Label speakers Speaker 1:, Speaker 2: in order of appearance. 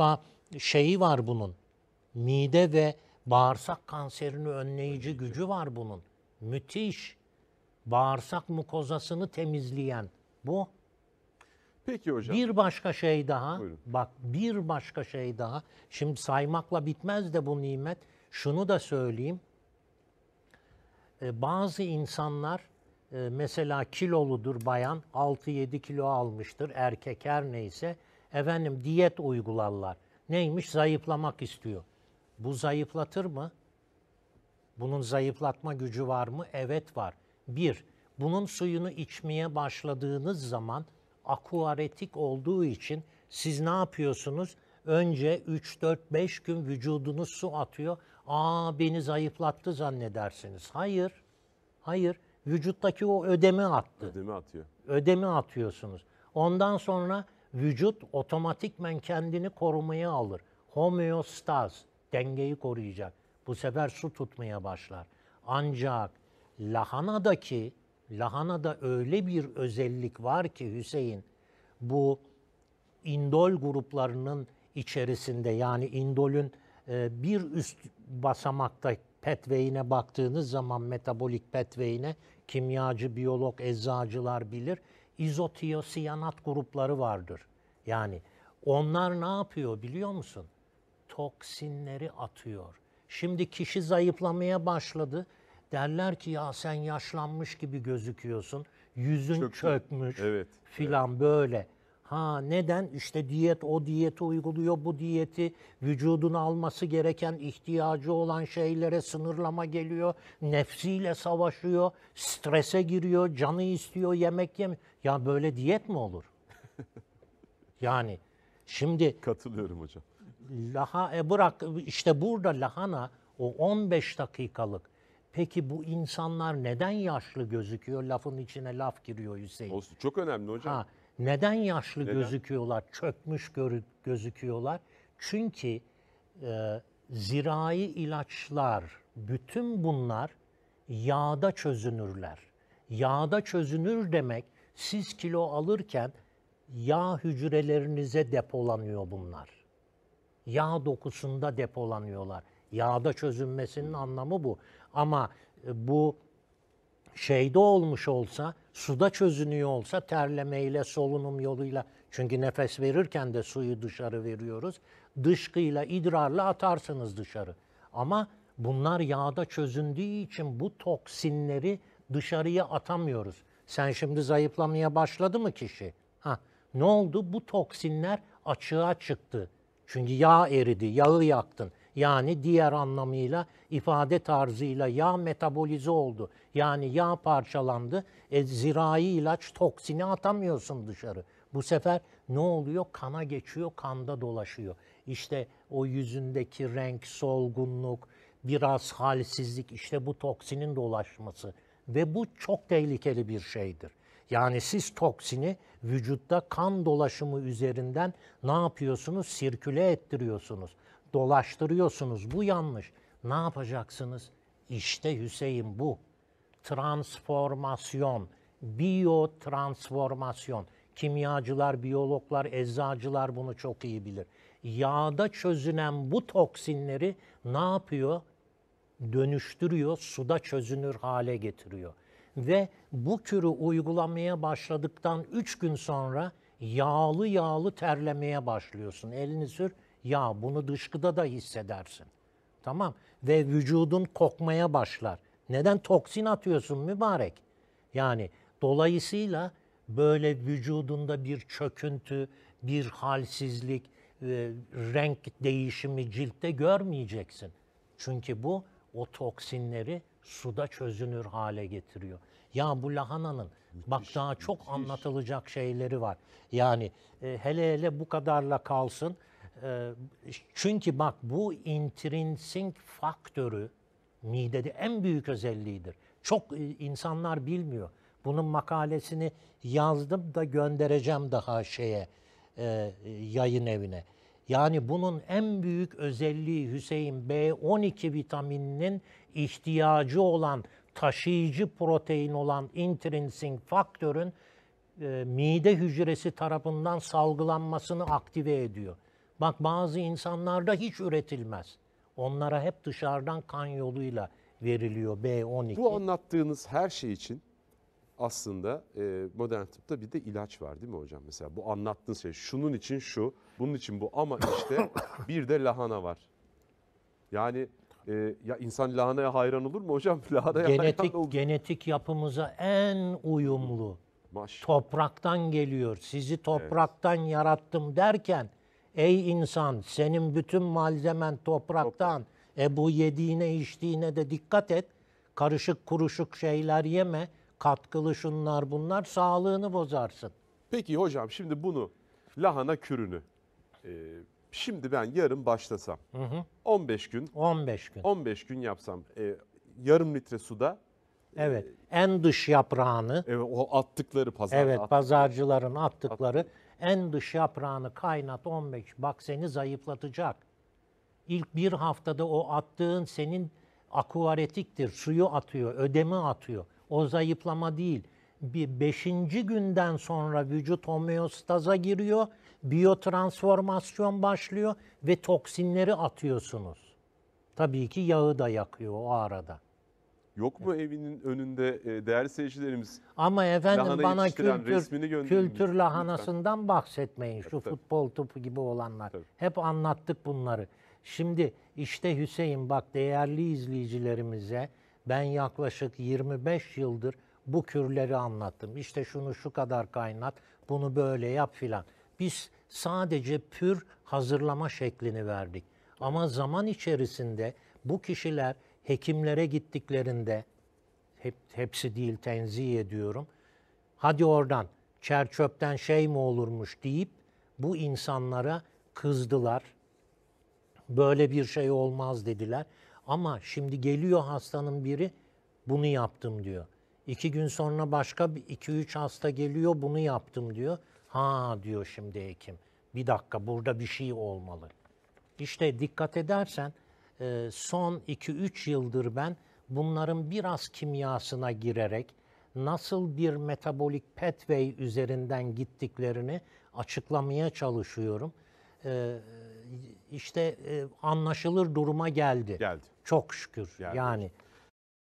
Speaker 1: defa şeyi var bunun. Mide ve bağırsak kanserini önleyici gücü var bunun. Müthiş. Bağırsak mukozasını temizleyen bu. Peki hocam. Bir başka şey daha. Buyurun. Bak bir başka şey daha. Şimdi saymakla bitmez de bu nimet. Şunu da söyleyeyim. Ee, bazı insanlar e, mesela kiloludur bayan 6-7 kilo almıştır erkek her neyse Efendim diyet uygularlar. Neymiş? Zayıflamak istiyor. Bu zayıflatır mı? Bunun zayıflatma gücü var mı? Evet var. Bir, bunun suyunu içmeye başladığınız zaman akuaretik olduğu için siz ne yapıyorsunuz? Önce 3-4-5 gün vücudunuz su atıyor. Aa beni zayıflattı zannedersiniz. Hayır, hayır. Vücuttaki o ödemi attı. Ödemi atıyor. Ödemi atıyorsunuz. Ondan sonra vücut otomatikmen kendini korumaya alır. Homeostaz, dengeyi koruyacak. Bu sefer su tutmaya başlar. Ancak lahanadaki, lahanada öyle bir özellik var ki Hüseyin, bu indol gruplarının içerisinde yani indolün e, bir üst basamakta petveyine baktığınız zaman metabolik petveyine kimyacı, biyolog, eczacılar bilir izotiyosiyanat grupları vardır. Yani onlar ne yapıyor biliyor musun? Toksinleri atıyor. Şimdi kişi zayıflamaya başladı. Derler ki ya sen yaşlanmış gibi gözüküyorsun. Yüzün Çöktü. çökmüş evet, filan evet. böyle. Ha neden? İşte diyet o diyeti uyguluyor, bu diyeti vücudun alması gereken ihtiyacı olan şeylere sınırlama geliyor. Nefsiyle savaşıyor, strese giriyor, canı istiyor, yemek yem. Ya böyle diyet mi olur? yani şimdi... Katılıyorum hocam. Laha, e bırak işte burada lahana o 15 dakikalık Peki bu insanlar neden yaşlı gözüküyor? Lafın içine laf giriyor Hüseyin. Olsun, çok önemli hocam. Ha, neden yaşlı Neden? gözüküyorlar, çökmüş gözüküyorlar? Çünkü e, zirai ilaçlar, bütün bunlar yağda çözünürler. Yağda çözünür demek siz kilo alırken yağ hücrelerinize depolanıyor bunlar. Yağ dokusunda depolanıyorlar. Yağda çözünmesinin anlamı bu. Ama e, bu şeyde olmuş olsa suda çözünüyor olsa terlemeyle, solunum yoluyla çünkü nefes verirken de suyu dışarı veriyoruz. Dışkıyla, idrarla atarsınız dışarı. Ama bunlar yağda çözündüğü için bu toksinleri dışarıya atamıyoruz. Sen şimdi zayıflamaya başladı mı kişi? Ha, ne oldu? Bu toksinler açığa çıktı. Çünkü yağ eridi, yağı yaktın. Yani diğer anlamıyla ifade tarzıyla yağ metabolize oldu. Yani yağ parçalandı. E, zirai ilaç toksini atamıyorsun dışarı. Bu sefer ne oluyor? Kana geçiyor, kanda dolaşıyor. İşte o yüzündeki renk, solgunluk, biraz halsizlik işte bu toksinin dolaşması ve bu çok tehlikeli bir şeydir. Yani siz toksini vücutta kan dolaşımı üzerinden ne yapıyorsunuz? Sirküle ettiriyorsunuz dolaştırıyorsunuz. Bu yanlış. Ne yapacaksınız? İşte Hüseyin bu. Transformasyon, biyotransformasyon. Kimyacılar, biyologlar, eczacılar bunu çok iyi bilir. Yağda çözünen bu toksinleri ne yapıyor? Dönüştürüyor, suda çözünür hale getiriyor. Ve bu kürü uygulamaya başladıktan 3 gün sonra yağlı yağlı terlemeye başlıyorsun. Elini sür, ya bunu dışkıda da hissedersin. Tamam. Ve vücudun kokmaya başlar. Neden toksin atıyorsun mübarek? Yani dolayısıyla böyle vücudunda bir çöküntü, bir halsizlik, e, renk değişimi ciltte görmeyeceksin. Çünkü bu o toksinleri suda çözünür hale getiriyor. Ya bu lahananın müthiş, bak daha çok müthiş. anlatılacak şeyleri var. Yani e, hele hele bu kadarla kalsın. Çünkü bak bu intrinsic faktörü midede en büyük özelliğidir. Çok e, insanlar bilmiyor. Bunun makalesini yazdım da göndereceğim daha şeye yayın evine. Yani bunun en büyük özelliği Hüseyin B12 vitamininin ihtiyacı olan taşıyıcı protein olan intrinsic faktörün e, mide hücresi tarafından salgılanmasını aktive ediyor. Bak bazı insanlarda hiç üretilmez. Onlara hep dışarıdan kan yoluyla veriliyor B12. Bu anlattığınız her şey için aslında e, modern tıpta bir de ilaç var değil mi hocam? Mesela bu anlattığınız şey şunun için şu, bunun için bu ama işte bir de lahana var. Yani e, ya insan lahanaya hayran olur mu hocam? Lahanaya genetik, hayran olur. Genetik yapımıza en uyumlu. Maş. Topraktan geliyor. Sizi topraktan evet. yarattım derken Ey insan senin bütün malzemen topraktan. E bu yediğine içtiğine de dikkat et. Karışık kuruşuk şeyler yeme. Katkılı şunlar bunlar sağlığını bozarsın. Peki hocam şimdi bunu lahana kürünü e, şimdi ben yarın başlasam hı hı. 15 gün 15 gün 15 gün yapsam e, yarım litre suda Evet. En dış yaprağını. Evet o attıkları pazar. Evet attıkları. pazarcıların attıkları Attık. en dış yaprağını kaynat 15 bak seni zayıflatacak. İlk bir haftada o attığın senin akuaretiktir. Suyu atıyor, ödemi atıyor. O zayıflama değil. Bir beşinci günden sonra vücut homeostaza giriyor, biyotransformasyon başlıyor ve toksinleri atıyorsunuz. Tabii ki yağı da yakıyor o arada. Yok mu evinin önünde e, değerli seyircilerimiz? Ama efendim bana kültür, kültür lahanasından lütfen. bahsetmeyin. Şu Tabii. futbol topu gibi olanlar. Tabii. Hep anlattık bunları. Şimdi işte Hüseyin bak değerli izleyicilerimize ben yaklaşık 25 yıldır bu kürleri anlattım. İşte şunu şu kadar kaynat, bunu böyle yap filan. Biz sadece pür hazırlama şeklini verdik. Ama zaman içerisinde bu kişiler hekimlere gittiklerinde hep, hepsi değil tenzih ediyorum. Hadi oradan çerçöpten şey mi olurmuş deyip bu insanlara kızdılar. Böyle bir şey olmaz dediler. Ama şimdi geliyor hastanın biri bunu yaptım diyor. İki gün sonra başka iki üç hasta geliyor bunu yaptım diyor. Ha diyor şimdi hekim. Bir dakika burada bir şey olmalı. İşte dikkat edersen ee, son 2-3 yıldır ben bunların biraz kimyasına girerek nasıl bir metabolik pathway üzerinden gittiklerini açıklamaya çalışıyorum. Ee, işte e, anlaşılır duruma geldi. Geldi. Çok şükür. Geldi. Yani